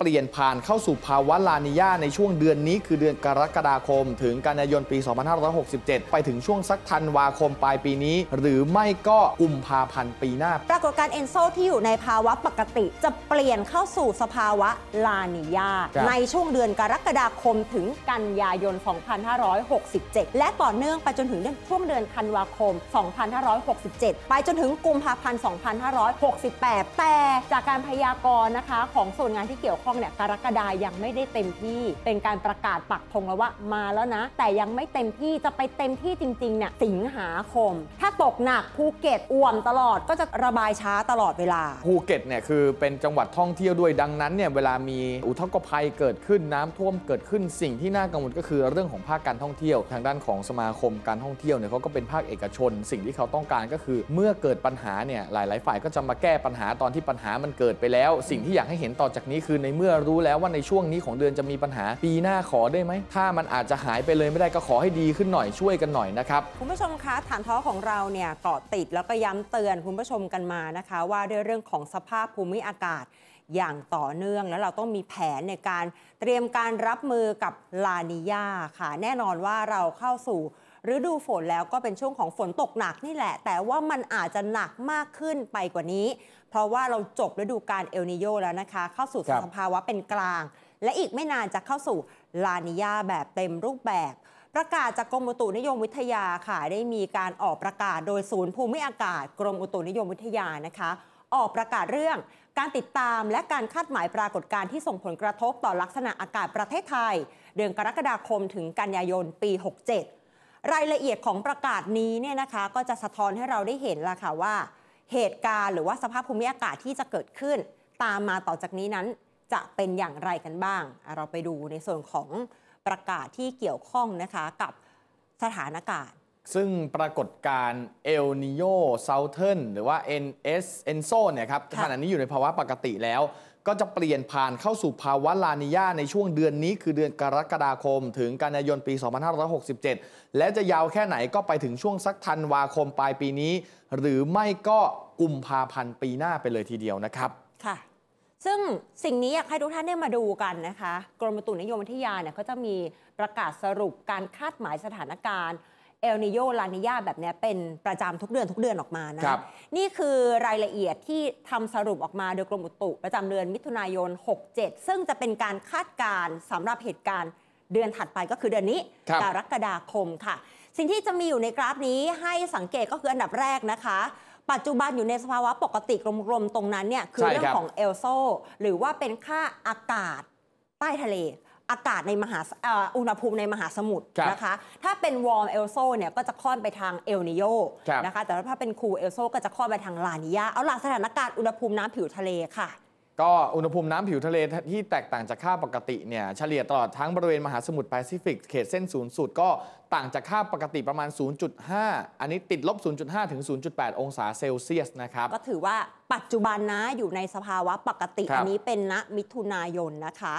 เปลี่ยนผ่านเข้าสู่ภาวะลานิญาในช่วงเดือนนี้คือเดือนกรกฎาคมถึงกันยายนปี 2567 ไปถึงช่วงสักธันวาคมปลายปีนี้ หรือไม่ก็กุมภาพันธ์ปีหน้าปรากฏการณ์เอนโซที่อยู่ในภาวะปกติ จะเปลี่ยนเข้าสู่สภาวะลานิญาในช่วงเดือนกรกฎาคมถึงกันยายน 2567 และต่อเนื่องไปจนถึงช่วงเดือนธันวาคม 2567 ไปจนถึงกุมภาพันธ์ 2568 แต่จากการพยากรณ์นะคะ ของส่วนงานที่เกี่ยวข้องเนี่ยกรกฎายังไม่ได้เต็มที่เป็นการประกาศปักธงแล้วว่ามาแล้วนะ แต่ยังไม่เต็มที่จะไปเต็มที่จริงๆเนี่ยสิงหาคม ถ้าตกหนักภูเก็ตอ่วมตลอดก็จะระบายช้าตลอดเวลาภูเก็ตเนี่ยคือเป็นจังหวัดท่องเที่ยวด้วยดังนั้นเนี่ยเวลามีอุทกภัยเกิดขึ้นน้ำท่วมเกิดขึ้นสิ่งที่น่ากังวลก็คือเรื่องของภาคการท่องเที่ยว ทางด้านของสมาคมการท่องเที่ยวเนี่ยเขาก็เป็นภาคเอกชน สิ่งที่เขาต้องการก็คือ เมื่อเกิดปัญหาเนี่ยหลายๆฝ่ายก็จะมาแก้ปัญหาตอนที่ปัญหามันเกิดไปแล้ว สิ่งที่อยากให้เห็นต่อจากนี้คือในเมื่อรู้แล้วว่าในช่วงนี้ของเดือนจะมีปัญหา ปีหน้าขอได้ไหม ถ้ามันอาจจะหายไปเลยไม่ได้ก็ขอให้ดีขึ้นหน่อยช่วยกันหน่อยนะครับคุณผู้ชมคะฐานท้อของเราเนี่ยเกาะติดแล้วก็ย้ำเตือนคุณผู้ชมกันมานะคะ ว่าด้วยเรื่องของสภาพภูมิอากาศอย่างต่อเนื่องแล้วเราต้องมีแผนในการเตรียมการรับมือกับลานิยาค่ะแน่นอนว่าเราเข้าสู่ฤดูฝนแล้วก็เป็นช่วงของฝนตกหนักนี่แหละ แต่ว่ามันอาจจะหนักมากขึ้นไปกว่านี้ เพราะว่าเราจบฤดูการเอลนิโยแล้วนะคะ เข้าสู่สภาวะเป็นกลาง และอีกไม่นานจะเข้าสู่ลานิยาแบบเต็มรูปแบบ ประกาศจากกรมอุตุนิยมวิทยาค่ะ ได้มีการออกประกาศ โดยศูนย์ภูมิอากาศ กรมอุตุนิยมวิทยานะคะ ออกประกาศเรื่อง การติดตามและการคาดหมายปรากฏการณ์ที่ส่งผลกระทบต่อลักษณะอากาศประเทศไทย เดือนกรกฎาคมถึงกันยายนปี 67รายละเอียดของประกาศนี้เนี่ยนะคะ ก็จะสะท้อนให้เราได้เห็นละค่ะว่า เหตุการณ์หรือว่าสภาพภูมิอากาศที่จะเกิดขึ้น ตามมาต่อจากนี้นั้นจะเป็นอย่างไรกันบ้าง เราไปดูในส่วนของประกาศที่เกี่ยวข้องนะคะกับสถานการณ์ซึ่งปรากฏการ์เอลนิโยเซาเทิร์นหรือว่า NS อนโซเนี่ยครับขณะนี้อยู่ในภาวะปกติแล้วก็จะเปลี่ยนผ่านเข้าสู่ภาวะลานิญาในช่วงเดือนนี้ คือเดือนกรกฎาคม ถึงกันยายนปี 2567 และจะยาวแค่ไหนก็ไปถึงช่วงสักธันวาคมปลายปีนี้ หรือไม่ก็กุมภาพันธ์ปีหน้าไปเลยทีเดียวนะครับ ค่ะ ซึ่งสิ่งนี้อยากให้ทุกท่านได้มาดูกันนะคะ กรมตุนิยมวิทยาเนี่ยเขาจะมีประกาศสรุปการคาดหมายสถานการณ์เอลนิโยลานิยาแบบนี้เป็นประจำทุกเดือนทุกเดือนออกมานะนี่คือรายละเอียดที่ทำสรุปออกมาโดยกรมอุตุประจำเดือนมิถุนายน 67 ซึ่งจะเป็นการคาดการณ์สำหรับเหตุการณ์เดือนถัดไปก็คือเดือนนี้กรกฎาคมค่ะ สิ่งที่จะมีอยู่ในกราฟนี้ให้สังเกตก็คืออันดับแรกนะคะ ปัจจุบันอยู่ในสภาวะปกติกลมๆตรงนั้นเนี่ยคือเรื่องของเอลโซ หรือว่าเป็นค่าอากาศใต้ทะเลอากาศในมหาอุณหภูมิในมหาสมุทรนะคะ ถ้าเป็นวอร์มเอลโซเนี่ยก็จะค่อนไปทางเอลนิโยนะคะ แต่ถ้าเป็นคูเอลโซก็จะค่อนไปทางลานิยาเอาหลักสถานการณ์อุณหภูมิน้ำผิวทะเลค่ะ ก็อุณหภูมิน้ำผิวทะเลที่แตกต่างจากค่าปกติเนี่ยเฉลี่ยตลอดทั้งบริเวณมหาสมุทรแปซิฟิกเขตเส้นศูนย์สูตรก็ต่างจากค่าปกติประมาณ 0.5 อันนี้ติดลบ 0.5ถึง 0.8 องศาเซลเซียสนะครับ ก็ถือว่าปัจจุบันนะอยู่ในสภาวะปกติอันนี้เป็นณนะมิถุนายนนะคะ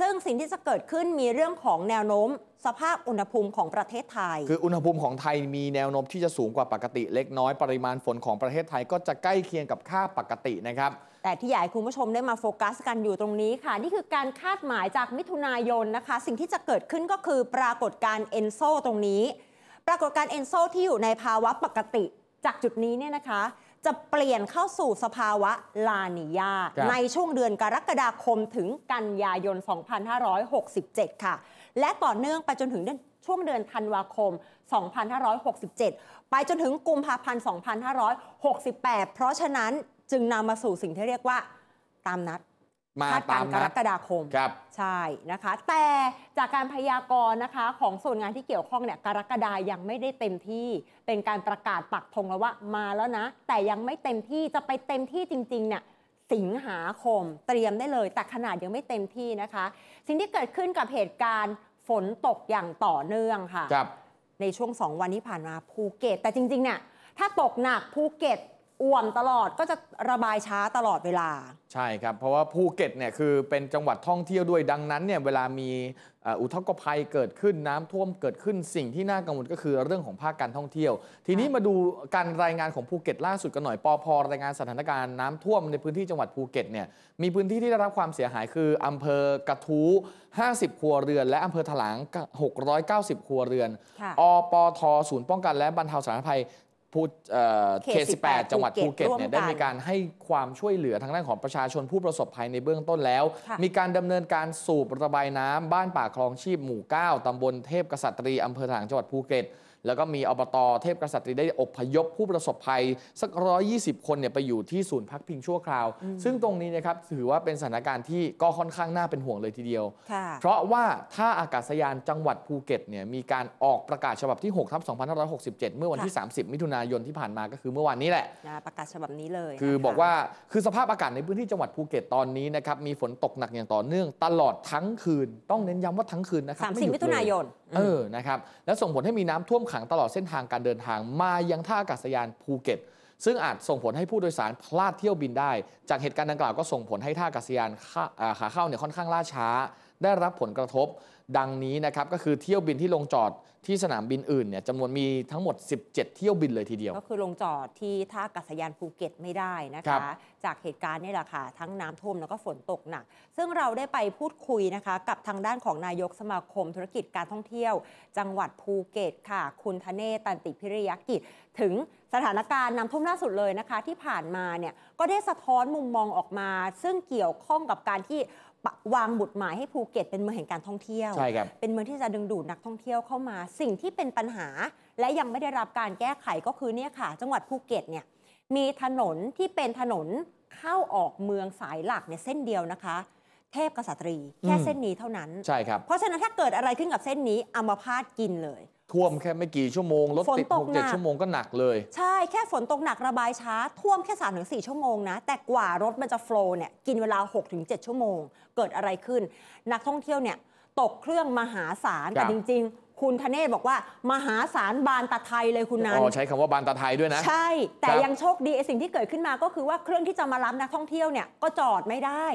ซึ่งสิ่งที่จะเกิดขึ้นมีเรื่องของแนวโน้มสภาพอุณหภูมิของประเทศไทย คืออุณหภูมิของไทยมีแนวโน้มที่จะสูงกว่าปกติเล็กน้อยปริมาณฝนของประเทศไทยก็จะใกล้เคียงกับค่าปกตินะครับ แต่ที่อยากให้คุณผู้ชมได้มาโฟกัสกันอยู่ตรงนี้ค่ะ นี่คือการคาดหมายจากมิถุนายนนะคะ สิ่งที่จะเกิดขึ้นก็คือปรากฏการณ์เอนโซตรงนี้ ปรากฏการณ์เอนโซที่อยู่ในภาวะปกติจากจุดนี้เนี่ยนะคะจะเปลี่ยนเข้าสู่สภาวะลานียาในช่วงเดือนกรกฎาคมถึงกันยายน 2567 ค่ะ และต่อเนื่องไปจนถึงช่วงเดือนธันวาคม 2567 ไปจนถึงกุมภาพันธ์ 2568 เพราะฉะนั้นจึงนำมาสู่สิ่งที่เรียกว่าตามนัดมาคาดการณ์กรกฎาคมครับใช่นะคะ แต่จากการพยากรณ์นะคะของส่วนงานที่เกี่ยวข้องเนี่ยกรกฎายังไม่ได้เต็มที่ เป็นการประกาศปักธงแล้วว่ามาแล้วนะ แต่ยังไม่เต็มที่จะไปเต็มที่จริงๆเนี่ยสิงหาคมเตรียมได้เลย แต่ขนาดยังไม่เต็มที่นะคะ สิ่งที่เกิดขึ้นกับเหตุการณ์ฝนตกอย่างต่อเนื่องค่ะในช่วงสองวันที่ผ่านมาภูเก็ตแต่จริงๆเนี่ยถ้าตกหนักภูเก็ตอ่วมตลอดก็จะระบายช้าตลอดเวลา ใช่ครับ เพราะว่าภูเก็ตเนี่ยคือเป็นจังหวัดท่องเที่ยวด้วยดังนั้นเนี่ยเวลามีอุทกภัยเกิดขึ้นน้ำท่วมเกิดขึ้นสิ่งที่น่ากังวลก็คือเรื่องของภาคการท่องเที่ยว ทีนี้มาดูการรายงานของภูเก็ต ล่าสุดกันหน่อยปอพรายงานสถานการณ์น้ำท่วม ในพื้นที่จังหวัดภูเก็ตเนี่ยมีพื้นที่ที่ได้รับความเสียหายคือ อำเภอกระทู้50ครัวเรือน และอำเภอถลาง690ครัวเรือน อปทศูนย์ป้องกันและบรรเทาสาธารณภัยพูดเขต18 จังหวัดภูเก็ตเนี่ยได้มีการให้ความช่วยเหลือทางด้านของประชาชนผู้ประสบภัยในเบื้องต้นแล้ว มีการดำเนินการสูบระบายน้ำบ้านป่าคลองชีพหมู่ 9ตำบลเทพกษัตรีอำเภอถางจังหวัดภูเก็ตแล้วก็มีอบตอเทพกษัตริย์ได้อบพยพผู้ประสบภัยสัก120 คนเนี่ยไปอยู่ที่ศูนย์พักพิงชั่วคราว ซึ่งตรงนี้นะครับ ถือว่าเป็นสถานการณ์ที่ก็ค่อนข้างน่าเป็นห่วงเลยทีเดียว เพราะว่าถ้าอากาศยานจังหวัดภูเก็ตเนี่ยมีการออกประกาศฉบับที่6ทับ2567 เมื่อวันที่ 30 มิถุนายนที่ผ่านมาก็คือเมื่อวานนี้แหละประกาศฉบับนี้เลย คือบอกว่าคือสภาพอากาศในพื้นที่จังหวัดภูเก็ตตอนนี้นะครับมีฝนตกหนักอย่างต่อเนื่อง ตลอดทั้งคืน ต้องเน้นย้ำว่าทั้งคืนนะครับ30มิถุนายนเออนะครับและส่งผลให้มีน้ำท่วมขังตลอดเส้นทางการเดินทางมายังท่าอากาศยานภูเก็ต ซึ่งอาจส่งผลให้ผู้โดยสารพลาดเที่ยวบินได้ จากเหตุการณ์ดังกล่าวก็ส่งผลให้ท่าอากาศยานขาเข้าเนี่ยค่อนข้างล่าช้า ได้รับผลกระทบดังนี้นะครับ ก็คือเที่ยวบินที่ลงจอดที่สนามบินอื่นเนี่ยจำนวนมีทั้งหมด 17 เที่ยวบินเลยทีเดียว ก็คือลงจอดที่ท่าอากาศยานภูเก็ตไม่ได้นะคะ จากเหตุการณ์นี่แหละค่ะ ทั้งน้ำท่วมแล้วก็ฝนตกหนัก ซึ่งเราได้ไปพูดคุยนะคะกับทางด้านของนายกสมาคมธุรกิจการท่องเที่ยว จังหวัดภูเก็ตค่ะ คุณทเนศตันติพิริยกิจ ถึงสถานการณ์น้ำท่วมล่าสุดเลยนะคะ ที่ผ่านมาเนี่ยก็ได้สะท้อนมุมมองออกมา ซึ่งเกี่ยวข้องกับการที่วางบุตรหมายให้ภูเก็ตเป็นเมืองแห่งการท่องเที่ยวใช่ครับเป็นเมืองที่จะดึงดูดนักท่องเที่ยวเข้ามา สิ่งที่เป็นปัญหา และยังไม่ได้รับการแก้ไขก็คือเนี่ยค่ะ จังหวัดภูเก็ตเนี่ยมีถนนที่เป็นถนนเข้าออกเมืองสายหลักเนี่ยเส้นเดียวนะคะเทพกษัตรีแค่เส้นนี้เท่านั้นใช่ครับเพราะฉะนั้นถ้าเกิดอะไรขึ้นกับเส้นนี้อัมพาตกินเลยท่วมแค่ไม่กี่ชั่วโมง รถติดหกเจ็ดชั่วโมงก็หนักเลย ใช่แค่ฝนตกหนัก ระบายช้า ท่วมแค่สามถึงสี่ชั่วโมงนะ แต่กว่ารถมันจะโฟล์เนี่ยกินเวลาหกถึงเจ็ดชั่วโมง เกิดอะไรขึ้น นักท่องเที่ยวเนี่ยตกเครื่องมหาศาลแต่จริงคุณธเนศบอกว่ามหาศาลบานตะไทยเลยคุณนันอ๋อใช้คำว่าบานตะไทยด้วยนะ ใช่ แต่ยังโชคดีไอ้สิ่งที่เกิดขึ้นมาก็คือว่าเครื่องที่จะมารับนักท่องเที่ยวเนี่ยก็จอดไม่ได้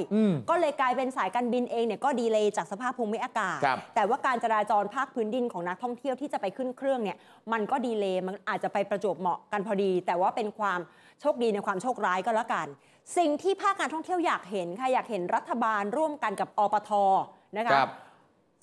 ก็เลยกลายเป็นสายการบินเองเนี่ยก็ดีเลยจากสภาพภูมิอากาศ แต่ว่าการจราจรภาคพื้นดินของนักท่องเที่ยวที่จะไปขึ้นเครื่องเนี่ยมันก็ดีเลยมันอาจจะไปประจบเหมาะกันพอดี แต่ว่าเป็นความโชคดีในความโชคร้ายก็แล้วกัน สิ่งที่ภาคการท่องเที่ยวอยากเห็นค่ะอยากเห็นรัฐบาลร่วมกันกับอปทนะคะ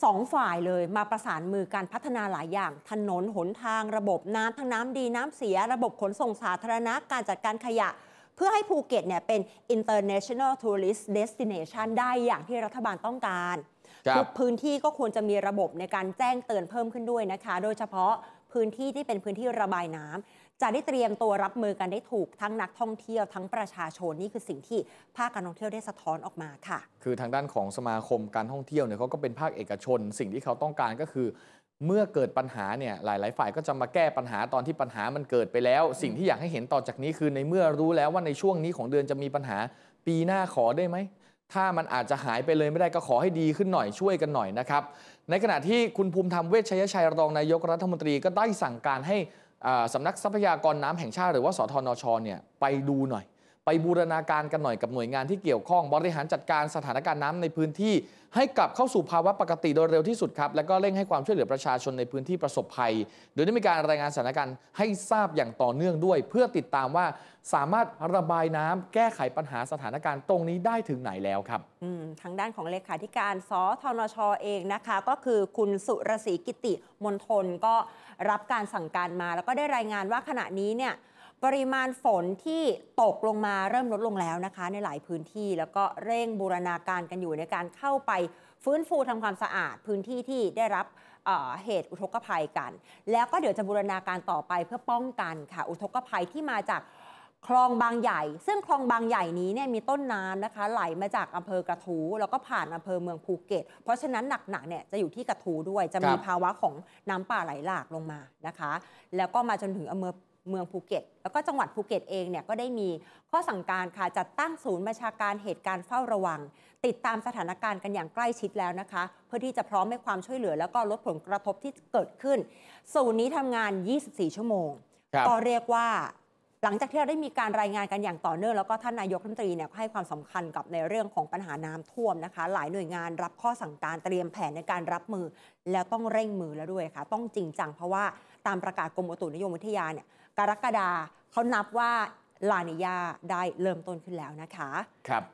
สองฝ่ายเลยมาประสานมือการพัฒนาหลายอย่าง ถนน หนทางระบบน้ำทั้งน้ำดีน้ำเสีย ระบบขนส่งสาธารณะการจัดการขยะ เพื่อให้ภูเก็ตเนี่ยเป็น international tourist destination ได้อย่างที่รัฐบาลต้องการทุกพื้นที่ก็ควรจะมีระบบในการแจ้งเตือนเพิ่มขึ้นด้วยนะคะ โดยเฉพาะพื้นที่ที่เป็นพื้นที่ระบายน้ำจะได้เตรียมตัวรับมือกันได้ถูกทั้งนักท่องเที่ยวทั้งประชาชนนี่คือสิ่งที่ภาคการท่องเที่ยวได้สะท้อนออกมาค่ะ คือทางด้านของสมาคมการท่องเที่ยวเนี่ยเขาก็เป็นภาคเอกชน สิ่งที่เขาต้องการก็คือ เมื่อเกิดปัญหาเนี่ยหลายๆฝ่ายก็จะมาแก้ปัญหาตอนที่ปัญหามันเกิดไปแล้ว สิ่งที่อยากให้เห็นต่อจากนี้คือในเมื่อรู้แล้วว่าในช่วงนี้ของเดือนจะมีปัญหา ปีหน้าขอได้ไหมถ้ามันอาจจะหายไปเลยไม่ได้ก็ขอให้ดีขึ้นหน่อยช่วยกันหน่อยนะครับในขณะที่คุณภูมิธรรมเวชชัยชัยรองนายกรัฐมนตรีก็ได้สั่งการให้สำนักทรัพยากรน้ำแห่งชาติหรือว่าสทนชเนี่ยไปดูหน่อยไปบูรณาการกันหน่อยกับหน่วยงานที่เกี่ยวข้อง บริหารจัดการสถานการณ์น้ำในพื้นที่ ให้กลับเข้าสู่ภาวะปกติโดยเร็วที่สุดครับ และก็เร่งให้ความช่วยเหลือประชาชนในพื้นที่ประสบภัยโดยได้มีการรายงานสถานการณ์ให้ทราบอย่างต่อเนื่องด้วย เพื่อติดตามว่าสามารถระบายน้ำ แก้ไขปัญหาสถานการณ์ตรงนี้ได้ถึงไหนแล้วครับทางด้านของเลขาธิการสทนชอเองนะคะ ก็คือคุณสุรศรีกิติมนทนก็รับการสั่งการมา แล้วก็ได้รายงานว่าขณะนี้เนี่ยปริมาณฝนที่ตกลงมาเริ่มลดลงแล้วนะคะ ในหลายพื้นที่ แล้วก็เร่งบูรณาการกันอยู่ในการเข้าไปฟื้นฟูทำความสะอาดพื้นที่ที่ได้รับเหตุอุทกภัยกัน แล้วก็เดี๋ยวจะบูรณาการต่อไปเพื่อป้องกันค่ะ อุทกภัยที่มาจากคลองบางใหญ่ ซึ่งคลองบางใหญ่นี้เนี่ยมีต้นน้ำนะคะ ไหลมาจากอำเภอกระทูแล้วก็ผ่านอำเภอเมืองภูเก็ตเพราะฉะนั้นหนักๆเนี่ยจะอยู่ที่กระทูด้วยจะมีภาวะของน้ำป่าไหลหลากลงมานะคะ แล้วก็มาจนถึงอำเภอเมืองภูเก็ตแล้วก็จังหวัดภูเก็ตเองเนี่ยก็ได้มีข้อสั่งการค่ะจัดตั้งศูนย์บัญชาการเหตุการณ์เฝ้าระวัง ติดตามสถานการณ์กันอย่างใกล้ชิดแล้วนะคะ เพื่อที่จะพร้อมให้ความช่วยเหลือแล้วก็ลดผลกระทบที่เกิดขึ้นศูนย์นี้ทำงาน 24 ชั่วโมง ก็เรียกว่าหลังจากที่เราได้มีการรายงานกันอย่างต่อเนื่องแล้วก็ท่านนายกรัฐมนตรีเนี่ยให้ความสำคัญกับในเรื่องของปัญหาน้ำท่วมนะคะ หลายหน่วยงานรับข้อสั่งการเตรียมแผนในการรับมือ แล้วต้องเร่งมือแล้วด้วยค่ะต้องจริงจังเพราะว่าตามประกาศกรมอุตุนิยมวิทยาเนี่ยกรกฎาเขานับว่าลานิยาได้เริ่มต้นขึ้นแล้วนะคะ ครับ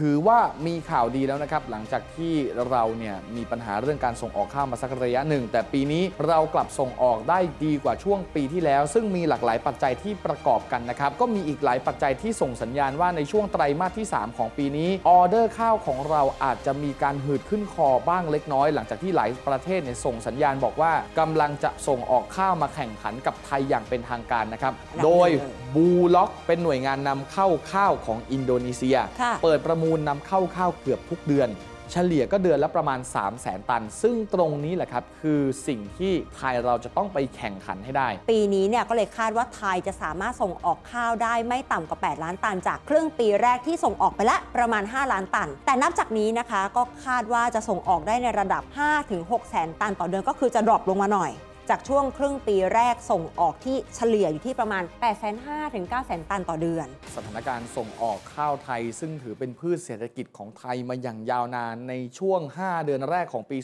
ถือว่ามีข่าวดีแล้วนะครับ หลังจากที่เราเนี่ยมีปัญหาเรื่องการส่งออกข้าวมาสักระยะหนึ่งแต่ปีนี้เรากลับส่งออกได้ดีกว่าช่วงปีที่แล้ว ซึ่งมีหลากหลายปัจจัยที่ประกอบกันนะครับ ก็มีอีกหลายปัจจัยที่ส่งสัญญาณว่าในช่วงไตรมาสที่ 3 ของปีนี้ออเดอร์ข้าวของเราอาจจะมีการหืดขึ้นคอบ้างเล็กน้อย หลังจากที่หลายประเทศเนี่ยส่งสัญญาณบอกว่ากำลังจะส่งออกข้าวมาแข่งขันกับไทยอย่างเป็นทางการนะครับโดยบูล็อกเป็นหน่วยงานนำเข้าข้าวของอินโดนีเซียเปิดประมูลนำเข้าข้าวเกือบทุกเดือนเฉลี่ยก็เดือนละประมาณ 3 0 0แสนตัน ซึ่งตรงนี้แหละครับ คือสิ่งที่ไทยเราจะต้องไปแข่งขันให้ได้ ปีนี้เนี่ยก็เลยคาดว่าไทยจะสามารถส่งออกข้าวได้ไม่ต่ำกว่า 8 ล้านตันจาก ครึ่งปีแรกที่ส่งออกไปละประมาณ 5 ล้านตัน แต่นับจากนี้นะคะก็คาดว่าจะส่งออกได้ในระดับ5-6แสนตันต่อเดือนก็คือจะดรอปลงมาหน่อยจากช่วงครึ่งปีแรกส่งออกที่เฉลี่ยอยู่ที่ประมาณ 8 5 0 0 0 9 0 0 0 ตันต่อเดือน สถานการณ์ส่งออกข้าวไทย ซึ่งถือเป็นพืชเศรษฐกิจของไทยมาอย่างยาวนานในช่วง 5 เดือนแรกของปี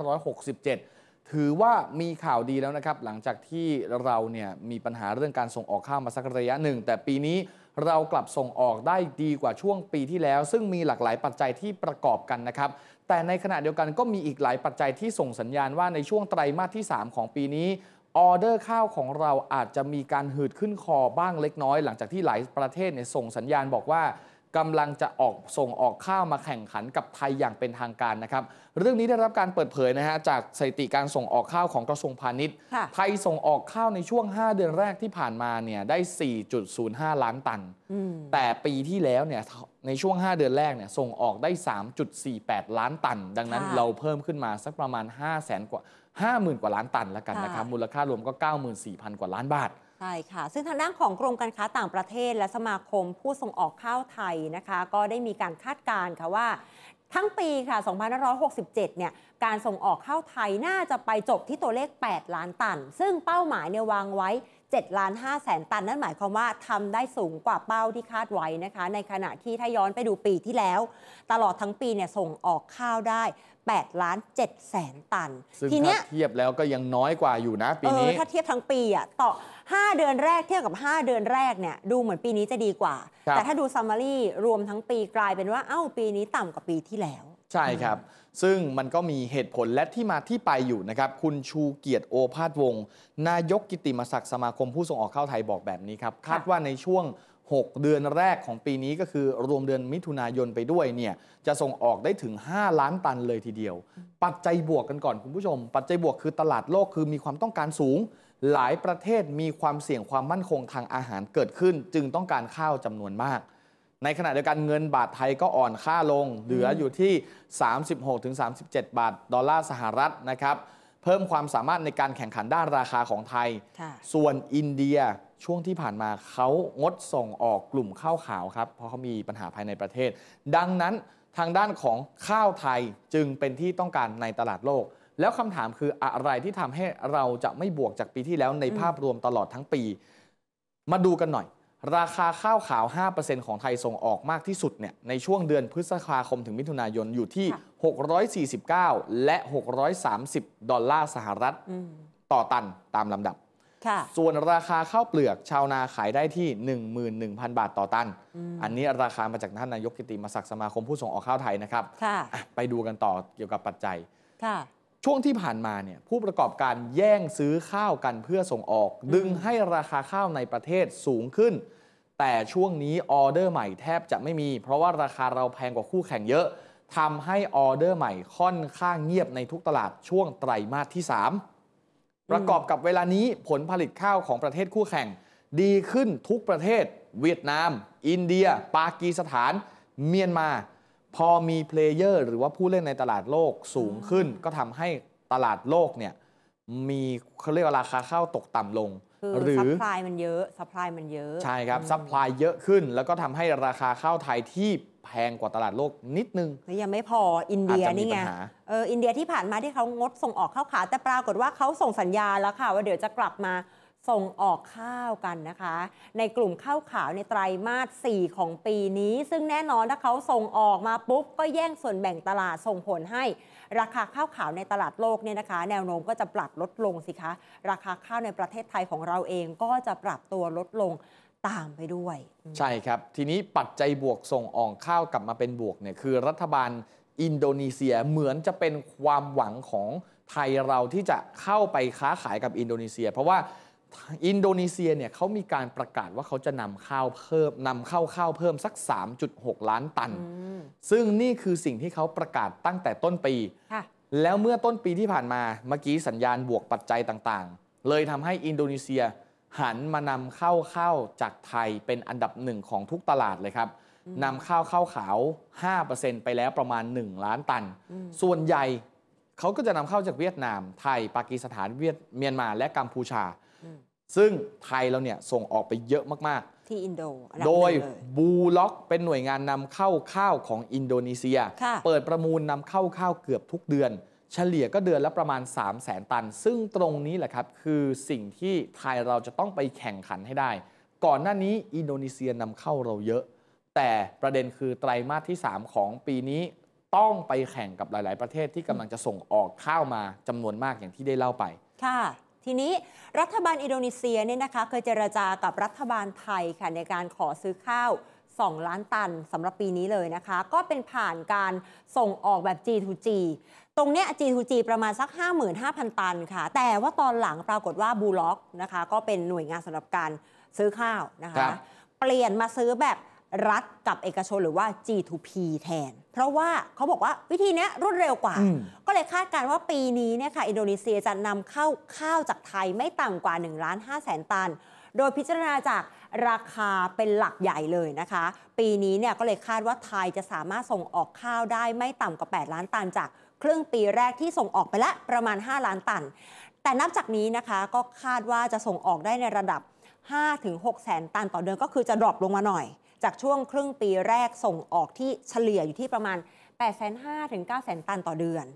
2567 ถือว่ามีข่าวดีแล้วนะครับ หลังจากที่เราเนี่ยมีปัญหาเรื่องการส่งออกข้าวมาสักระยะหนึ่งแต่ปีนี้เรากลับส่งออกได้ดีกว่าช่วงปีที่แล้ว ซึ่งมีหลากหลายปัจจัยที่ประกอบกันนะครับแต่ในขณะเดียวกันก็มีอีกหลายปัจจัยที่ส่งสัญญาณว่าในช่วงไตรมาสที่ 3 ของปีนี้ ออเดอร์ข้าวของเราอาจจะมีการหืดขึ้นคอบ้างเล็กน้อย หลังจากที่หลายประเทศเนี่ยส่งสัญญาณบอกว่ากำลังจะออกส่งออกข้าวมาแข่งขันกับไทยอย่างเป็นทางการนะครับ เรื่องนี้ได้รับการเปิดเผยนะฮะจากสถิติการส่งออกข้าวของกระทรวงพาณิชย์ ไทยส่งออกข้าวในช่วง 5 เดือนแรกที่ผ่านมาเนี่ยได้ 4.05 ล้านตัน แต่ปีที่แล้วเนี่ยในช่วง 5 เดือนแรกเนี่ยส่งออกได้ 3.48 ล้านตัน ดังนั้นเราเพิ่มขึ้นมาสักประมาณ 5 0 0 0 0 0กว่า 50,000 กว่าล้านตันแล้วกันนะครับมูลค่ารวมก็ 94,000 กว่าล้านบาทใช่ค่ะ ซึ่งทางด้านของกรมการค้าต่างประเทศและสมาคมผู้ส่งออกข้าวไทยนะคะ ก็ได้มีการคาดการณ์ค่ะว่า ทั้งปีค่ะ 2567 เนี่ยการส่งออกข้าวไทยน่าจะไปจบที่ตัวเลข 8 ล้านตัน ซึ่งเป้าหมายเนี่ยวางไว้ 7 ล้าน5แสนตัน นั่นหมายความว่าทำได้สูงกว่าเป้าที่คาดไว้นะคะ ในขณะที่ถ้าย้อนไปดูปีที่แล้ว ตลอดทั้งปีเนี่ยส่งออกข้าวได้8ล้าน7แสนตัน ทีเนี้ยเทียบแล้วก็ยังน้อยกว่าอยู่นะปีนี้ถ้าเทียบทั้งปีอ่ะต่อ 5 เดือนแรกเทียบกับ 5 เดือนแรกเนี่ยดูเหมือนปีนี้จะดีกว่าแต่ถ้าดูซัมมารีรวมทั้งปีกลายเป็นว่าเอ้าปีนี้ต่ำกว่าปีที่แล้วใช่ครับซึ่งมันก็มีเหตุผลและที่มาที่ไปอยู่นะครับ คุณชูเกียรติโอภาสวงศ์นายกกิติมศักดิ์สมาคมผู้ส่งออกข้าวไทยบอกแบบนี้ครับคาดว่าในช่วง 6 เดือนแรกของปีนี้ก็คือรวมเดือนมิถุนายนไปด้วยเนี่ยจะส่งออกได้ถึง 5 ล้านตันเลยทีเดียว ปัจจัยบวกกันก่อนคุณผู้ชม ปัจจัยบวกคือตลาดโลกคือมีความต้องการสูง หลายประเทศมีความเสี่ยงความมั่นคงทางอาหารเกิดขึ้น จึงต้องการข้าวจำนวนมากในขณะเดียวกันเงินบาทไทยก็อ่อนค่าลง เหลืออยู่ที่ 36-37 บาท ดอลลาร์สหรัฐนะครับ เพิ่มความสามารถในการแข่งขันด้านราคาของไทย ส่วนอินเดียช่วงที่ผ่านมาเขางดส่งออกกลุ่มข้าวขาวครับ เพราะเขามีปัญหาภายในประเทศ ดังนั้นทางด้านของข้าวไทยจึงเป็นที่ต้องการในตลาดโลก แล้วคำถามคืออะไรที่ทำให้เราจะไม่บวกจากปีที่แล้วในภาพรวมตลอดทั้งปี มาดูกันหน่อยราคาข้าวขาว 5%ของไทย ส่งออกมากที่สุดเนี่ยในช่วงเดือนพฤษภาคมถึงมิถุนายน อยู่ที่ 649 และ 630 ดอลลาร์สหรัฐต่อตันตามลำดับ ส่วนราคาข้าวเปลือกชาวนาขายได้ที่ 11,000 บาทต่อตันออันนี้ราคามาจากท่าน นายกกิติมศักดิ์สมาคมผู้ส่งออกข้าวไทยนะครับ ไปดูกันต่อเกี่ยวกับปัจจัยช่วงที่ผ่านมาเนี่ยผู้ประกอบการแย่งซื้อข้าวกันเพื่อส่งออก ดึงให้ราคาข้าวในประเทศสูงขึ้น แต่ช่วงนี้ออเดอร์ใหม่แทบจะไม่มี เพราะว่าราคาเราแพงกว่าคู่แข่งเยอะทำให้ออเดอร์ใหม่ค่อนข้างเงียบในทุกตลาดช่วงไตรมาสที่ 3 ประกอบกับเวลานี้ผลผลิตข้าวของประเทศคู่แข่งดีขึ้นทุกประเทศเวียดนาม อินเดีย ปากีสถาน เมียนมาพอมีเพลเยอร์หรือว่าผู้เล่นในตลาดโลกสูงขึ้น ก็ทำให้ตลาดโลกเนี่ย มีเขาเรียกว่าราคาข้าวตกต่ำลง หรือ ซัพพลายมันเยอะซัพพลายมันเยอะ ใช่ครับ ซัพพลายเยอะขึ้น แล้วก็ทำให้ราคาข้าวไทยที่แพงกว่าตลาดโลกนิดนึง ยังไม่พออินเดียนี่ไงเอออินเดียที่ผ่านมาที่เขางดส่งออกข้าวขา แต่ปรากฏว่าเขาส่งสัญญาแล้วค่ะ ว่าเดี๋ยวจะกลับมาส่งออกข้าวกันนะคะ ในกลุ่มข้าวขาวในไตรามาส4ของปีนี้ ซึ่งแน่นอนถ้าเขาส่งออกมาปุ๊บก็แย่งส่วนแบ่งตลาดส่งผลให้ ราคาข้าวขาวในตลาดโลกเนี่ยนะคะแนวโน้มก็จะปรับลดลงสิคะ ราคาข้าวในประเทศไทยของเราเองก็จะปรับตัวลดลงตามไปด้วย ใช่ครับทีนี้ปัจจัยบวกส่งออกข้าวกลับมาเป็นบวกเนี่ยคือ รัฐบาลอินโดนีเซียเหมือนจะเป็นความหวังของไทยเราที่จะเข้าไปค้าขายกับอินโดนีเซีย เพราะว่าอินโดนีเซียเนี่ยเขามีการประกาศว่าเขาจะนำข้าวเพิ่มนำข้าวข้าวเพิ่มสัก 3.6 ล้านตันซึ่งนี่คือสิ่งที่เขาประกาศตั้งแต่ต้นปี แล้วเมื่อต้นปีที่ผ่านมาเมื่อกี้สัญญาณบวกปัจจัยต่างๆ เลยทำให้อินโดนีเซียหันมานำข้าวข้าวจากไทยเป็นอันดับหนึ่งของทุกตลาดเลยครับนำข้าวข้าวขาว5%ไปแล้วประมาณ 1 ล้านตันส่วนใหญ่เขาก็จะนำเข้าจากเวียดนาม ไทยปากีสถานเวียดเมียนมาและกัมพูชาซึ่งไทยเราเนี่ยส่งออกไปเยอะมาก ๆ ที่อินโดโดยบูล็อก เป็นหน่วยงานนำเข้าข้าวของอินโดนีเซีย เปิดประมูลนำเข้าข้าวเกือบทุกเดือน เฉลี่ยก็เดือนละประมาณ 3 0 0แสนตัน ซึ่งตรงนี้แหละครับ คือสิ่งที่ไทยเราจะต้องไปแข่งขันให้ได้ ก่อนหน้านี้อินโดนีเซียนำเข้าเราเยอะ แต่ประเด็นคือไตรมาสที่ 3 ของปีนี้ ต้องไปแข่งกับหลาย ๆ ประเทศที่กำลังจะส่งออกข้าวมาจำนวนมากอย่างที่ได้เล่าไป ค่ะทีนี้รัฐบาลอินโดนีเซียเนี่ยนะคะ เคยเจรจากับรัฐบาลไทยค่ะในการขอซื้อข้าว 2 ล้านตันสำหรับปีนี้เลยนะคะ ก็เป็นผ่านการส่งออกแบบ G2G ตรงเนี้ย G2G ประมาณสัก 55,000 ตันค่ะ แต่ว่าตอนหลังปรากฏว่าบูล็อกนะคะก็เป็นหน่วยงานสำหรับการซื้อข้าวนะคคะเปลี่ยนมาซื้อแบบรัฐกับเอกชนหรือว่า G2P แทน เพราะว่าเขาบอกว่าวิธีนี้รวดเร็วกว่า ก็เลยคาดการณ์ว่าปีนี้เนี่ยค่ะอินโดนีเซียจะนำเข้าข้าวจากไทยไม่ต่ำกว่า1ล้าน5แสนตัน โดยพิจารณาจากราคาเป็นหลักใหญ่เลยนะคะ ปีนี้เนี่ยก็เลยคาดว่าไทยจะสามารถส่งออกข้าวได้ไม่ต่ำกว่า8ล้านตันจาก ครึ่งปีแรกที่ส่งออกไปละประมาณ5ล้านตัน แต่นับจากนี้นะคะก็คาดว่าจะส่งออกได้ในระดับ5-6แสนตันต่อเดือนก็คือจะดรอปลงมาหน่อยจากช่วงครึ่งปีแรกส่งออกที่เฉลี่ยอยู่ที่ประมาณ 8 5 0 0 0ถึง900,000 ตันต่อเดือน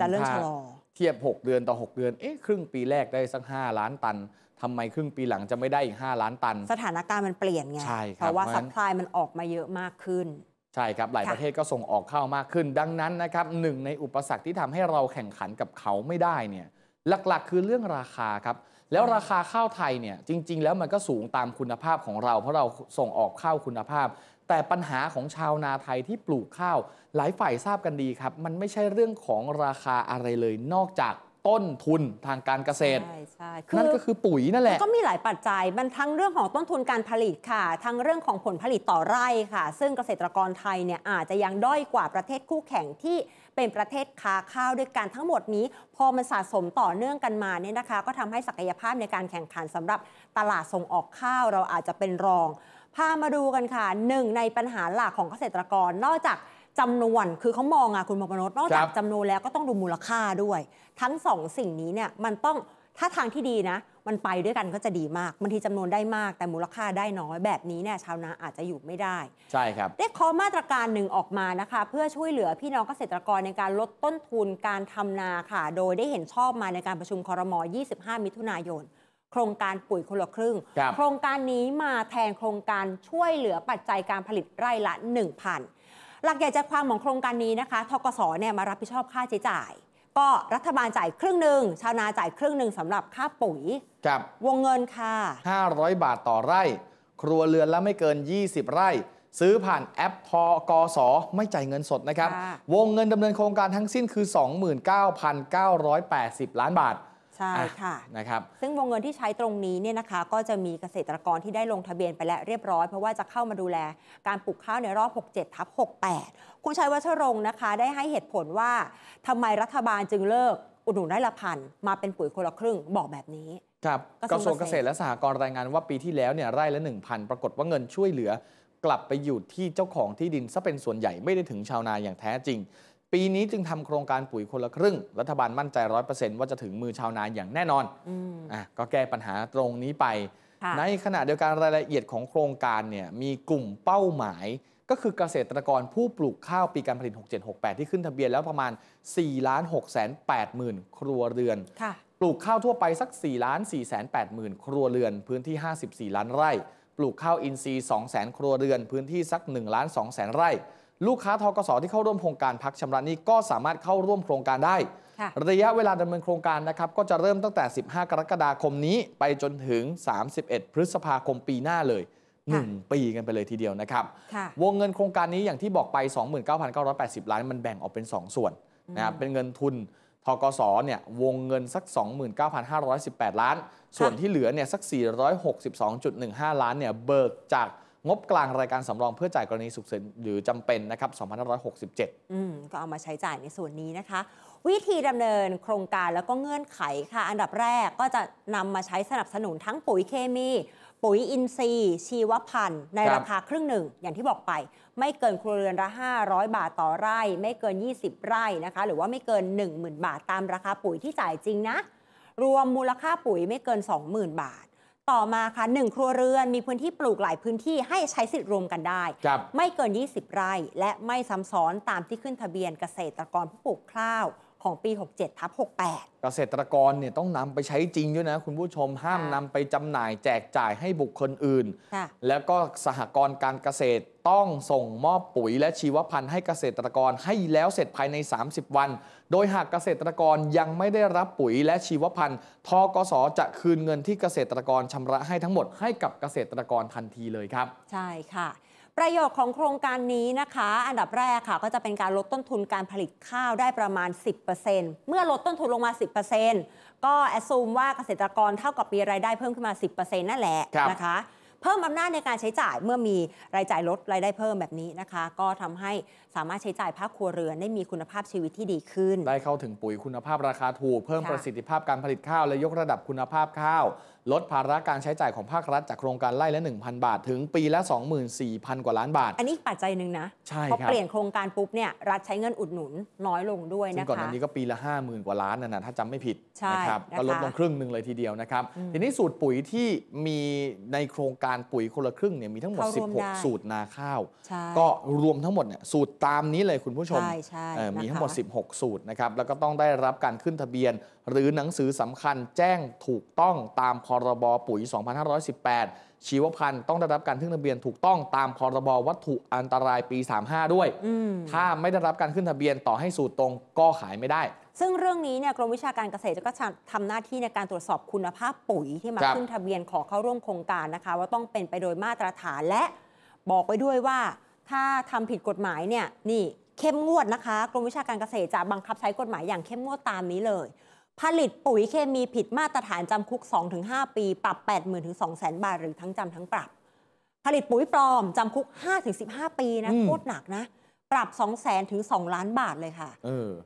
จะเริ่มชะลอ เทียบ 6 เดือนต่อ 6 เดือน เอ๊ะครึ่งปีแรกได้สัก 5 ล้านตัน ทำไมครึ่งปีหลังจะไม่ได้อีก 5 ล้านตัน สถานการณ์มันเปลี่ยนไง เพราะว่าสัพพลายมันออกมาเยอะมากขึ้น ใช่ครับ หลายประเทศก็ส่งออกข้าวมากขึ้น ดังนั้นนะครับหนึ่งในอุปสรรคที่ทำให้เราแข่งขันกับเขาไม่ได้เนี่ย หลักๆคือเรื่องราคาครับแล้วราคาข้าวไทยเนี่ย จริง ๆ แล้วมันก็สูงตามคุณภาพของเรา เพราะเราส่งออกข้าวคุณภาพ แต่ปัญหาของชาวนาไทยที่ปลูกข้าว หลายฝ่ายทราบกันดีครับ มันไม่ใช่เรื่องของราคาอะไรเลย นอกจากต้นทุนทางการเกษตรใช่ใช่นั่นก็คือปุ๋ยนั่นแหละก็มีหลายปัจจัยมันทั้งเรื่องของต้นทุนการผลิตค่ะทั้งเรื่องของผลผลิตต่อไร่ค่ะ ซึ่งเกษตรกรไทยเนี่ยอาจจะยังด้อยกว่าประเทศคู่แข่งที่เป็นประเทศค้าข้าวด้วยกันทั้งหมดนี้ พอมันสะสมต่อเนื่องกันมาเนี่ยนะคะ ก็ทำให้ศักยภาพในการแข่งขันสำหรับตลาดส่งออกข้าวเราอาจจะเป็นรองพามาดูกันค่ะหนึ่งในปัญหาหลักของเกษตรกรนอกจากจำนวนคือเขามองอะคุณมงคลนอกจากจำนวนแล้วก็ต้องดูมูลค่าด้วย ทั้งสองสิ่งนี้เนี่ยมันต้องถ้าทางที่ดีนะ มันไปด้วยกันก็จะดีมากบางทีจำนวนได้มาก แต่มูลค่าได้น้อยแบบนี้เนี่ยชาวนาอาจจะอยู่ไม่ได้ ใช่ครับ ได้ขอมาตรการหนึ่งออกมานะคะ เพื่อช่วยเหลือพี่น้องเกษตรกรในการลดต้นทุนการทำนาค่ะ โดยได้เห็นชอบมาในการประชุมคอรมอ25 มิถุนายน โครงการปุ๋ยคนละครึ่ง โครงการนี้มาแทนโครงการช่วยเหลือปัจจัยการผลิตไร่ละ 1,000 หลักใหญ่ใจความของโครงการนี้นะคะทกศเนี่ยมารับผิดชอบค่าใช้จ่ายก็รัฐบาลจ่ายครึ่งหนึ่ง ชาวนาจ่ายครึ่งหนึ่งสำหรับค่าปุ๋ย ครับ วงเงินค่ะ 500 บาทต่อไร่ ครัวเรือนละไม่เกิน 20 ไร่ ซื้อผ่านแอปพอกอสอไม่จ่ายเงินสดนะครับ วงเงินดำเนินโครงการทั้งสิ้นคือ 29,980 ล้านบาทใช่ค่ะนะครับซึ่งวงเงินที่ใช้ตรงนี้เนี่ยนะคะก็จะมีเกษตรกรที่ได้ลงทะเบียนไปแล้วเรียบร้อยเพราะว่าจะเข้ามาดูแลการปลูกข้าวในรอบ 67 ทับ 68 คุณชัยวัชรงค์นะคะ ได้ให้เหตุผลว่าทำไมรัฐบาลจึงเลิกอุดหนุนไร่ละพันมาเป็นปุ๋ยคนละครึ่งบอกแบบนี้ครับกระทรวงเกษตรและสหกรณ์รายงานว่าปีที่แล้วเนี่ยไร่ละ 1,000 ปรากฏว่าเงินช่วยเหลือ กลับไปอยู่ที่เจ้าของที่ดินซะเป็นส่วนใหญ่ไม่ได้ถึงชาวนาอย่างแท้จริงปีนี้จึงทำโครงการปุ๋ยคนละครึ่งรัฐบาลมั่นใจร้อยเปอร์เซ็นต์ว่าจะถึงมือชาวนานอย่างแน่นอนอ่ะก็แก้ปัญหาตรงนี้ไป ในขณะเดียวกันรายละเอียดของโครงการเนี่ยมีกลุ่มเป้าหมาย ก็คือเกษตรกรผู้ปลูกข้าวปีการผลิต6768 ที่ขึ้นทะเบียนแล้วประมาณ4ล้าน6แสน8หมื่นครัวเรือน ปลูกข้าวทั่วไปสัก4ล้าน4แสน8หมื่นครัวเรือนพื้นที่ 54 ล้านไร่ ปลูกข้าวอินทรีย์2แสนครัวเรือน พื้นที่สัก1ล้าน2แสนไร่ลูกค้าทกสที่เข้าร่วมโครงการพักชำระหนี้ก็สามารถเข้าร่วมโครงการได้ระยะเวลาดำเนินโครงการนะครับ ก็จะเริ่มตั้งแต่ 15 กรกฎาคมนี้ไปจนถึง 31 พฤษภาคมปีหน้าเลย 1 ปีกันไปเลยทีเดียวนะครับ วงเงินโครงการนี้อย่างที่บอกไป 29,980 ล้านมันแบ่งออกเป็น 2 ส่วนนะครับเป็นเงินทุนทกสเนี่ยวงเงินสัก 29,518 ล้าน ส่วนที่เหลือเนี่ยสัก 462.15 ล้านเนี่ยเบิกจากงบกลางรายการสำรองเพื่อจ่ายกรณีสุขเสริน หรือจำเป็นนะครับ 2567 อืม ก็เอามาใช้จ่ายในส่วนนี้นะคะ วิธีดำเนินโครงการแล้วก็เงื่อนไขค่ะ อันดับแรกก็จะนำมาใช้สนับสนุนทั้งปุ๋ยเคมี ปุ๋ยอินทรีย์ ชีวพันธุ์ในราคาครึ่งหนึ่ง อย่างที่บอกไป ไม่เกินครัวเรือนละ500 บาทต่อไร่ ไม่เกิน 20 ไร่นะคะ หรือว่าไม่เกิน 10,000 บาทตามราคาปุ๋ยที่จ่ายจริงนะ รวมมูลค่าปุ๋ยไม่เกิน 20,000 บาทต่อมาค่ะหนึ่งครัวเรือนมีพื้นที่ปลูกหลายพื้นที่ให้ใช้สิทธิ์รวมกันได้ไม่เกิน 20 ไร่ และไม่ซ้ำซ้อนตามที่ขึ้นทะเบียนเกษตรกรผู้ปลูกข้าวของปี 67 ทับ 68 เกษตรกรเนี่ยต้องนำไปใช้จริงด้วยนะ คุณผู้ชมห้ามนำไปจำหน่ายแจกจ่ายให้บุคคลอื่น แล้วก็สหกรณ์การเกษตรต้องส่งมอบปุ๋ยและชีวพันธุ์ให้เกษตรกรให้แล้วเสร็จภายใน 30 วัน โดยหากเกษตรกรยังไม่ได้รับปุ๋ยและชีวพันธุ์ทกสจะคืนเงินที่เกษตรกรชำระให้ทั้งหมด ให้กับเกษตรกรทันทีเลยครับ ใช่ค่ะประโยชน์ของโครงการนี้นะคะ อันดับแรกค่ะก็จะเป็นการลดต้นทุนการผลิตข้าวได้ประมาณ 10%เมื่อลดต้นทุนลงมา 10%ก็แอสซูมว่าเกษตรกรเท่ากับมีรายได้เพิ่มขึ้นมา 10%นั่นแหละนะคะ เพิ่มอำนาจในการใช้จ่ายเมื่อมีรายจ่ายลดรายได้เพิ่มแบบนี้นะคะ ก็ทำให้สามารถใช้จ่ายภาคครัวเรือนได้มีคุณภาพชีวิตที่ดีขึ้นได้เข้าถึงปุ๋ยคุณภาพราคาถูก เพิ่มประสิทธิภาพการผลิตข้าวและยกระดับคุณภาพข้าวลดภาระการใช้จ่ายของภาครัฐจากโครงการไล่ละ 1,000 บาท ถึงปีละ 24,000 กว่าล้านบาท อันนี้ปัจจัยหนึ่งนะใช่พอเปลี่ยนโครงการปุ๊บเนี่ยรัฐใช้เงินอุดหนุน น้อยลงด้วยนะคะก่อนันนี้ก็ปีละ 50,000กว่าล้านนะนะถ้าจำไม่ผิดนะครับก็ลดลงครึ่งหนึ่งเลยทีเดียวนะครับ ทีนี้สูตรปุ๋ยที่มีในโครงการปุ๋ยคนละครึ่งเนี่ยมีทั้งหมด 16 สูตรนาข้าว ก็รวมทั้งหมดเนี่ยสูตรตามนี้เลยคุณผู้ชมมีทั้งหมด 16 สูตรนะครับแล้วก็ต้องได้รับการขึ้นทะเบียนหรือหนังสือสำคัญแจ้งถูกต้องตามพรบปุ๋ย 2518 ชีวพันธุ์ต้องได้รับการขึ้นทะเบียนถูกต้องตามพรบวัตถุอันตรายปี 35 ด้วยถ้าไม่ได้รับการขึ้นทะเบียนต่อให้สูตรตรงก็ขายไม่ได้ ซึ่งเรื่องนี้เนี่ยกรมวิชาการเกษตรก็ทำหน้าที่ในการตรวจสอบคุณภาพปุ๋ยที่มาขึ้นทะเบียนขอเข้าร่วมโครงการนะคะว่าต้องเป็นไปโดยมาตรฐานและบอกไปด้วยว่า ถ้าทำผิดกฎหมายเนี่ยนี่เข้มงวดนะคะ กรมวิชาการเกษตรจะบังคับใช้กฎหมายอย่างเข้มงวดตามนี้เลยผลิตปุ๋ยเคมีผิดมาตรฐานจำคุก 2-5 ปี ปรับ 80,000ถึง200,000บาท หรือทั้งจำทั้งปรับ ผลิตปุ๋ยปลอมจำคุก 5-15 ปีนะโทษหนักนะปรับ2 0 0แสนถึง 2 ล้านบาทเลยค่ะ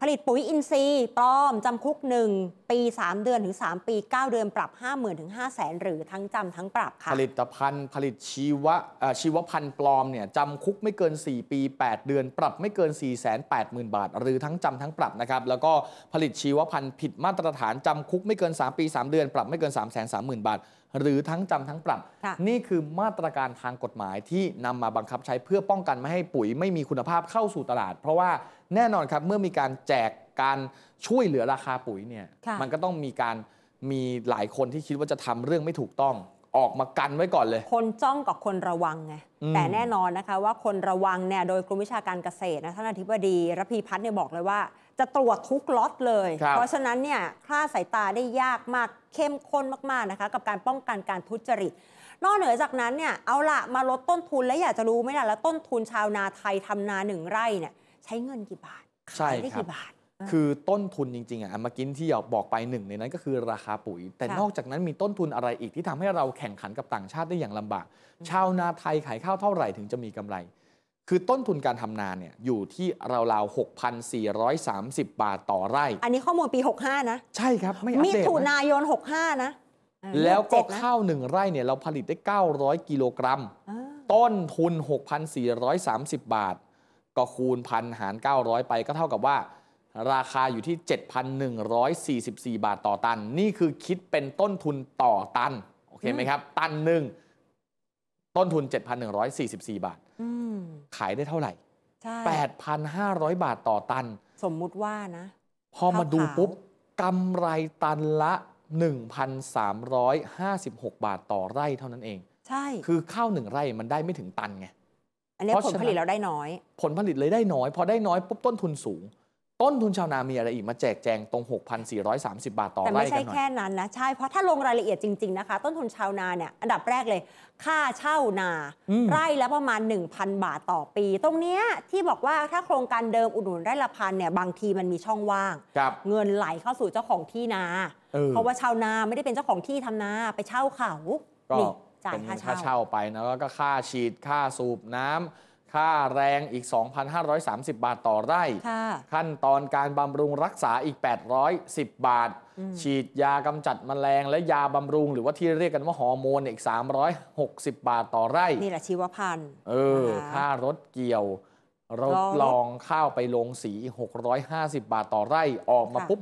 ผลิตปุ๋ยอินทรีย์ปลอมจำคุก1ปี 3 เดือนถึง3ปี 9 เดือนปรับ5 0,000ื่นถึงห้าแสนหรือทั้งจำทั้งปรับค่ะผลิตภัณฑ์ผลิตชีวะชีวพันธุ์ปลอมเนี่ยจำคุกไม่เกิน 4 ปี 8 เดือน ปรับไม่เกิน4 8 0 0 0 0 บาท หรือทั้งจำทั้งปรับนะครับ แล้วก็ผลิตชีวพันธุ์ผิดมาตรฐานจำคุกไม่เกิน 3 ปี 3 เดือน ปรับไม่เกิน 3 3 0 0 0 0 บาทหรือทั้งจำทั้งปรับ นี่คือมาตรการทางกฎหมายที่นำมาบังคับใช้เพื่อป้องกันไม่ให้ปุ๋ย ไม่มีคุณภาพเข้าสู่ตลาด เพราะว่าแน่นอนครับเมื่อมีการแจกการช่วยเหลือราคาปุ๋ยเนี่ย มันก็ต้องมีการมีหลายคนที่คิดว่าจะทำเรื่องไม่ถูกต้องออกมากันไว้ก่อนเลย คนจ้องกับคนระวังไง แต่แน่นอนนะคะว่าคนระวังเนี่ยโดยกรมวิชาการเกษตรนะท่านอธิบดีรพีพัฒน์เนี่ยบอกเลยว่าจะตรวจทุกล็อตเลย เพราะฉะนั้นเนี่ยคลาสายตาได้ยากมากเข้มข้นมากๆนะคะกับการป้องกันการทุจริตนอกเหนือจากนั้นเนี่ยเอาละมาลดต้นทุนและอยากจะรู้ไหมล่ะแล้วต้นทุนชาวนาไทยทำนาหนึ่งไร่เนี่ยใช้เงินกี่บาท ใช่ได้กี่บาท คือต้นทุนจริงๆอ่ะเมื่อกี้ที่เราบอกไปหนึ่งในนั้นก็คือราคาปุ๋ย แต่นอกจากนั้นมีต้นทุนอะไรอีกที่ทำให้เราแข่งขันกับต่างชาติได้อย่างลำบาก ชาวนาไทยขายข้าวเท่าไหร่ถึงจะมีกำไรคือต้นทุนการทำนาเนี่ยอยู่ที่ราวๆ 6,430 บาทต่อไร่ อันนี้ข้อมูลปี 65 นะ ใช่ครับ ไม่อัปเดตมิถุนายน 65 นะ แล้วก็ข้าวหนึ่งไร่เนี่ยเราผลิตได้ 900 กิโลกรัม ต้นทุน 6,430 บาท ก็คูณพันหาร 900ไปก็เท่ากับว่า ราคาอยู่ที่ 7,144 บาทต่อตัน นี่คือคิดเป็นต้นทุนต่อตัน โอเคไหมครับตันหนึ่งต้นทุน 7,144 บาทขายได้เท่าไหร่8,500 บาทต่อตัน สมมุติว่านะ พอมาดูปุ๊บกำไรตันละ 1,356 บาทต่อไร่เท่านั้นเอง ใช่คือข้าวหนึ่งไร่มันได้ไม่ถึงตันไง อันนี้ผลผลิตเราได้น้อย ผลผลิตเลยได้น้อย พอได้น้อยปุ๊บต้นทุนสูงต้นทุนชาวนามีอะไรอีกมาแจกแจงตรง 6,430 บาทต่อไร่กันหน่อยแต่ไม่ใช่แค่นั้นนะ ใช่ เพราะถ้าลงรายละเอียดจริง ๆ นะคะ ต้นทุนชาวนาเนี่ย อันดับแรกเลย ค่าเช่านา ไร่ละประมาณ 1,000 บาทต่อปี ตรงเนี้ยที่บอกว่าถ้าโครงการเดิมอุดหนุนไร่ละพันเนี่ย บางทีมันมีช่องว่าง เงินไหลเข้าสู่เจ้าของที่นา เพราะว่าชาวนาไม่ได้เป็นเจ้าของที่ทำนาไปเช่าเขาก็จ่ายค่าเช่าไปนะแล้วก็ค่าฉีด ค่าสูบน้ำค่าแรงอีก 2,530 บาทต่อไร่ ขั้นตอนการบำรุงรักษาอีก 810 บาท ฉีดยากำจัดมแมลงและยาบำรุงหรือว่าที่เรียกกันว่าฮอร์โมน อีก 360 บาทต่อไร่ นี่แหละชีวพันธุ์ เออ ค่ารถเกี่ยวรถลองข้าวไปลงสี 650 บาทต่อไร่ออกมาปุ๊บ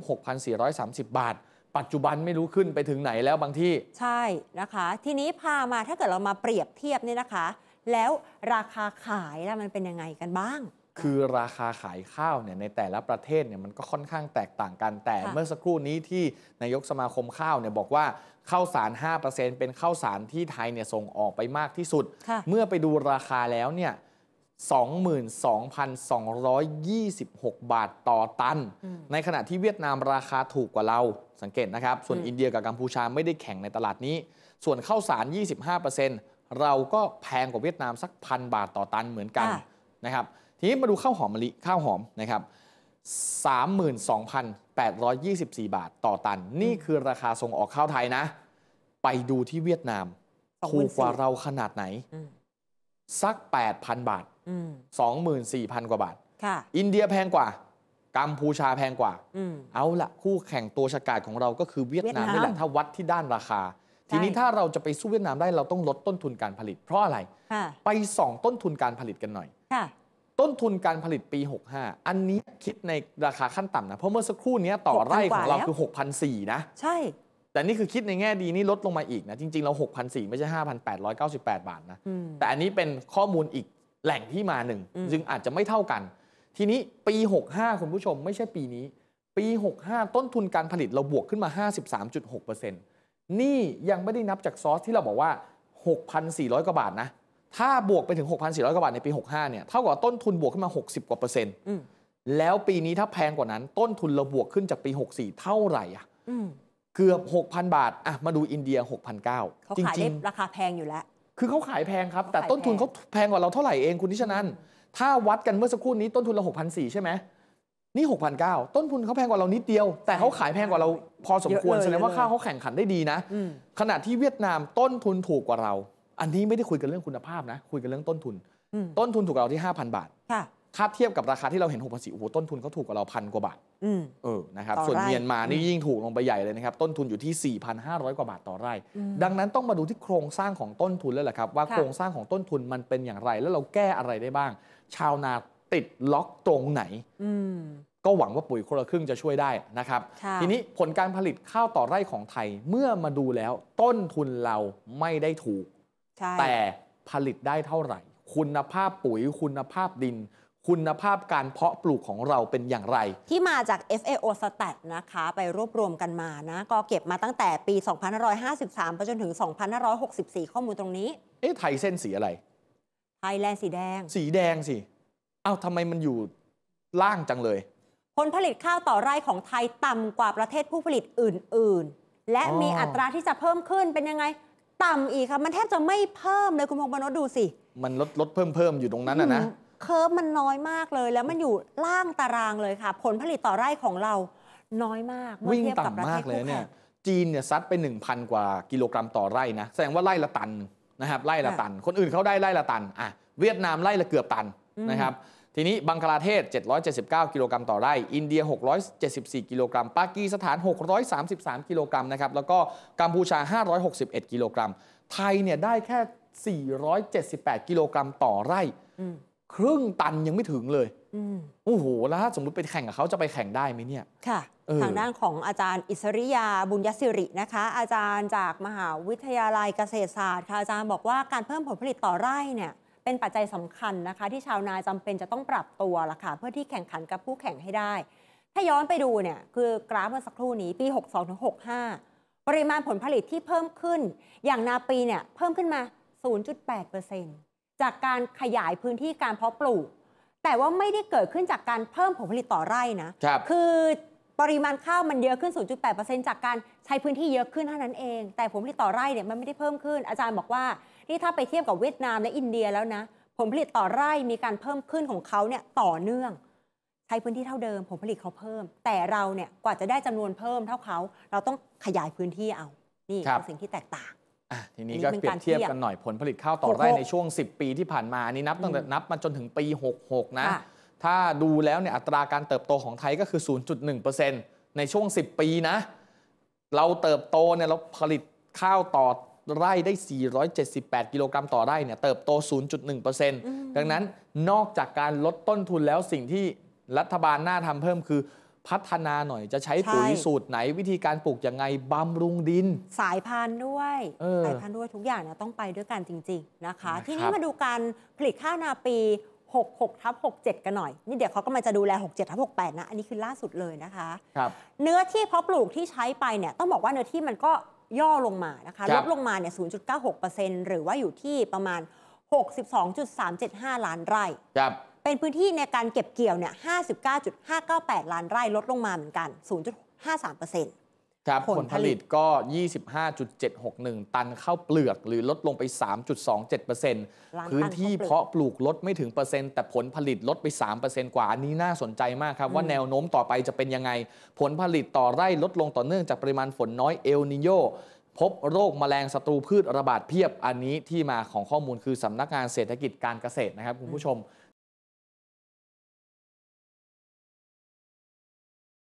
6,430 บาท ปัจจุบันไม่รู้ขึ้นไปถึงไหนแล้วบางที่ ใช่นะคะ ทีนี้พามาถ้าเกิดเรามาเปรียบเทียบนี่นะคะแล้วราคาขายล้วมันเป็นยังไงกันบ้าง คือราคาขายข้าวเนี่ยในแต่ละประเทศเนี่ยมันก็ค่อนข้างแตกต่างกัน แต่เมื่อสักครู่นี้ที่นายกสมาคมข้าวเนี่ยบอกว่าข้าวสาร 5%เป็นข้าวสารที่ไทยเนี่ยส่งออกไปมากที่สุด เมื่อไปดูราคาแล้วเนี่ย22,226 บาทต่อตัน ในขณะที่เวียดนามราคาถูกกว่าเรา สังเกตนะครับ ส่วนอินเดียกับกัมพูชาไม่ได้แข่งในตลาดนี้ ส่วนข้าวสาร 25%เราก็แพงกว่าเวียดนามสักพันบาทต่อตันเหมือนกันนะครับ ทีนี้มาดูข้าวหอมมะลิข้าวหอมนะครับ 32,824 บาทต่อตัน นี่คือราคาส่งออกข้าวไทยนะ ไปดูที่เวียดนามถูกกว่าเราขนาดไหนสัก 8,000บาท24,000 กว่าบาทอินเดียแพงกว่ากัมพูชาแพงกว่าเอาละคู่แข่งตัวฉกาจของเราก็คือเวียดนามนี่แหละถ้าวัดที่ด้านราคาทีนี้ถ้าเราจะไปสู้เวียดนามได้เราต้องลดต้นทุนการผลิตเพราะอะไร ไปส่องต้นทุนการผลิตกันหน่อย ต้นทุนการผลิตปี 65 อันนี้คิดในราคาขั้นต่ำนะ เพราะเมื่อสักครู่นี้ต่อไร่ของเราคือ6,004นะ ใช่ แต่นี่คือคิดในแง่ดีนี่ลดลงมาอีกนะ จริงๆเรา6,004ไม่ใช่5,898 บาทนะแต่อันนี้เป็นข้อมูลอีกแหล่งที่มาหนึ่งจึงอาจจะไม่เท่ากัน ทีนี้ปี 65คุณผู้ชมไม่ใช่ปีนี้ ปี 65 ต้นทุนการผลิตเราบวกขึ้นมา 53.6%เนี่ยังไม่ได้นับจากซอสที่เราบอกว่า 6,400กว่าบาทนะ ถ้าบวกไปถึง 6,400กว่าบาทในปี 65 เนี่ย เท่ากับต้นทุนบวกขึ้นมา 60 กว่าเปอร์เซ็นต์แล้วปีนี้ถ้าแพงกว่านั้นต้นทุนเราบวกขึ้นจากปี 64 เท่าไหร่อ่ะเกือบ 6,000 บาท อ่ะมาดูอินเดีย6,900เขาขายไดราคาแพงอยู่แล้ว คือเขาขายแพงครับ แต่ต้นทุนเขาแพงกว่าเราเท่าไหร่เองคุณนิชนันถ้าวัดกันเมื่อสักครู่นี้ต้นทุนเรา6,400ใช่ไหมนี่6,900ต้นทุนเขาแพงกว่าเรานิดเดียว แต่เขาขายแพงกว่าเราพอสมควรแสดงว่าข้าวเขาแข่งขันได้ดีนะขณะที่เวียดนามต้นทุนถูกกว่าเรา อันนี้ไม่ได้คุยกันเรื่องคุณภาพนะ คุยกันเรื่องต้นทุน ต้นทุนถูกกว่าเราที่ 5,000 บาท ค่าเทียบกับราคาที่เราเห็น6 0 0 0โอ้โหต้นทุนเขาถูกกว่าเราพันกว่าบาทเออ นะครับ ส่วนเมียนมา นี่ยิ่งถูกลงไปใหญ่เลยนะครับ ต้นทุนอยู่ที่ 4,500 กว่าบาทต่อไร่ ดังนั้นต้องมาดูที่โครงสร้างของต้นทุนแล้วแหละครับว่า โครงสร้างของต้นทุนมันเป็นอย่างไร แล้วเราแก้อะไรได้บ้าง ชาวนาติดล็อกตรงไหนก็หวังว่าปุ๋ยคนละครึ่งจะช่วยได้นะครับ ทีนี้ผลการผลิตข้าวต่อไร่ของไทยเมื่อมาดูแล้วต้นทุนเราไม่ได้ถูก แต่ผลิตได้เท่าไหร่ คุณภาพปุ๋ยคุณภาพดิน คุณภาพการเพราะปลูกของเราเป็นอย่างไร ที่มาจาก FAO Stat นะคะไปรวบรวมกันมานะก็เก็บมาตั้งแต่ปี 2553ไปจนถึง 2564 ข้อมูลตรงนี้เอ๊ะไทยเส้นสีอะไร ไทยแลนด์สีแดง สีแดงสิอ้าวทำไมมันอยู่ล่างจังเลยผลผลิตข้าวต่อไร่ของไทยต่ำกว่าประเทศผู้ผลิตอื่นๆ และมีอัตราที่จะเพิ่มขึ้นเป็นยังไง ต่ำอีกค่ะมันแทบจะไม่เพิ่มเลยคุณพงศ์บนรดูสิมันลดลดเพิ่มเพิ่มอยู่ตรงนั้นนะนะเคิร์ฟมันน้อยมากเลย แล้วมันอยู่ล่างตารางเลยค่ะ ผลผลิตต่อไร่ของเราน้อยมากเมื่อเทียบกับประเทศเลยเนี่ย จีนเนี่ยซัดไป1,000กว่า กิโลกรัมต่อไร่นะแสดงว่าไร่ละตันนะครับไร่ละตัน คนอื่นเขาได้ไร่ละตันอ่ะเวียดนามไร่ละเกือบตันนะครับทีนี้บังคลาเทศ 779 กิโลกรัมต่อไร่ อินเดีย 674 กิโลกรัมปากีสถาน 633 กิโลกรัมนะครับ แล้วก็กัมพูชา 561 กิโลกรัม ไทยเนี่ยได้แค่ 478 กิโลกรัมต่อไร่ครึ่งตันยังไม่ถึงเลยโอ้โห แล้วถ้าสมมติไปแข่งกับเขาจะไปแข่งได้ไหมเนี่ยค่ะ ทางด้านของอาจารย์อิสริยาบุญยศิรินะคะ อาจารย์จากมหาวิทยาลัยเกษตรศาสตร์ค่ะอาจารย์บอกว่าการเพิ่มผลผลิตต่อไร่เนี่ยเป็นปัจจัยสำคัญนะคะ ที่ชาวนาจำเป็นจะต้องปรับตัวล่ะค่ะเพื่อที่แข่งขันกับผู้แข่งให้ได้ ถ้าย้อนไปดูเนี่ย คือกราฟเมื่อสักครู่นี้ปี 62ถึง65 ปริมาณผลผลิตที่เพิ่มขึ้น อย่างนาปีเนี่ย เพิ่มขึ้นมา 0.8%จากการขยายพื้นที่การเพาะปลูก แต่ว่าไม่ได้เกิดขึ้นจากการเพิ่มผลผลิตต่อไร่นะคคือปริมาณข้าวมันเยอะขึ้น 0.8%จากการช้พื้นที่เยอะขึ้นเท่านั้นเอง แต่ผลผลิตต่อไร่เนี่ยมันไม่ได้เพิ่มขึ้น อาจารย์บอกว่า นี่ถ้าไปเทียบกับเวียดนามและอินเดียแล้วนะผลผลิตต่อไร่มีการเพิ่มขึ้นของเขาเนี่ยต่อเนื่อง ใช้พื้นที่เท่าเดิมผลผลิตเขาเพิ่ม แต่เราเนี่ยกว่าจะได้จำนวนเพิ่มเท่าเขาเราต้องขยายพื้นที่เอา นี่เป็นสิ่งที่แตกต่างทีนี้ก็เปรียบเทียบกันหน่อยผลผลิตข้าวต่อไร่ในช่วง 10 ปีที่ผ่านมานี่นับตั้งแต่นับมาจนถึงปี66นะ ถ้าดูแล้วเนี่ยอัตราการเติบโตของไทยก็คือ 0.1%ในช่วง 10 ปีนะเราเติบโตเนี่ยเราผลิตข้าวต่อไร่ได้ 478 กิโลกรัมต่อไร่เนี่ยเติบโต 0.1%ดังนั้นนอกจากการลดต้นทุนแล้วสิ่งที่รัฐบาลน่าทำเพิ่มคือ พัฒนาหน่อยจะใช้ปุ๋ยสูตรไหน วิธีการปลูกยังไงบำรุงดิน สายพันธุ์ด้วยสายพันธุ์ด้วยทุกอย่างเนี่ยต้องไปด้วยกันจริงๆนะคะ ทีนี้มาดูการผลิตข้าวนาปี66ทับ67 กันหน่อย นี่เดี๋ยวเขาก็มาจะดูแล 67ทับ68 นะ อันนี้คือล่าสุดเลยนะคะ ครับ เนื้อที่เพาะปลูกที่ใช้ไปเนี่ยต้องบอกว่าเนื้อที่มันก็ย่อลงมานะคะลดลงมาเนี่ย0.96%หรือว่าอยู่ที่ประมาณ 62.375 ล้านไร่ครับ เป็นพื้นที่ในการเก็บเกี่ยวเนี่ย59.598 ล้านไร่ลดลงมาเหมือนกัน 0.53%ครับผลผลิตก็ 25.761 ตันเข้าเปลือกหรือลดลงไป 3.27%พื้นที่เพาะปลูกลดไม่ถึงเปอร์เซ็นต์แต่ผลผลิตลดไป 3%กว่าอันนี้น่าสนใจมากครับ ว่าแนวโน้มต่อไปจะเป็นยังไง ผลผลิตต่อไร่ลดลงต่อเนื่องจากปริมาณฝนน้อยเอลนิโยพบโรคมแมลงศัตรูพืชระบาดเพียบอันนี้ที่มาของข้อมูลคือสำนักงานเศรษฐกิจการเกษตรนะครับคุณผู้ชม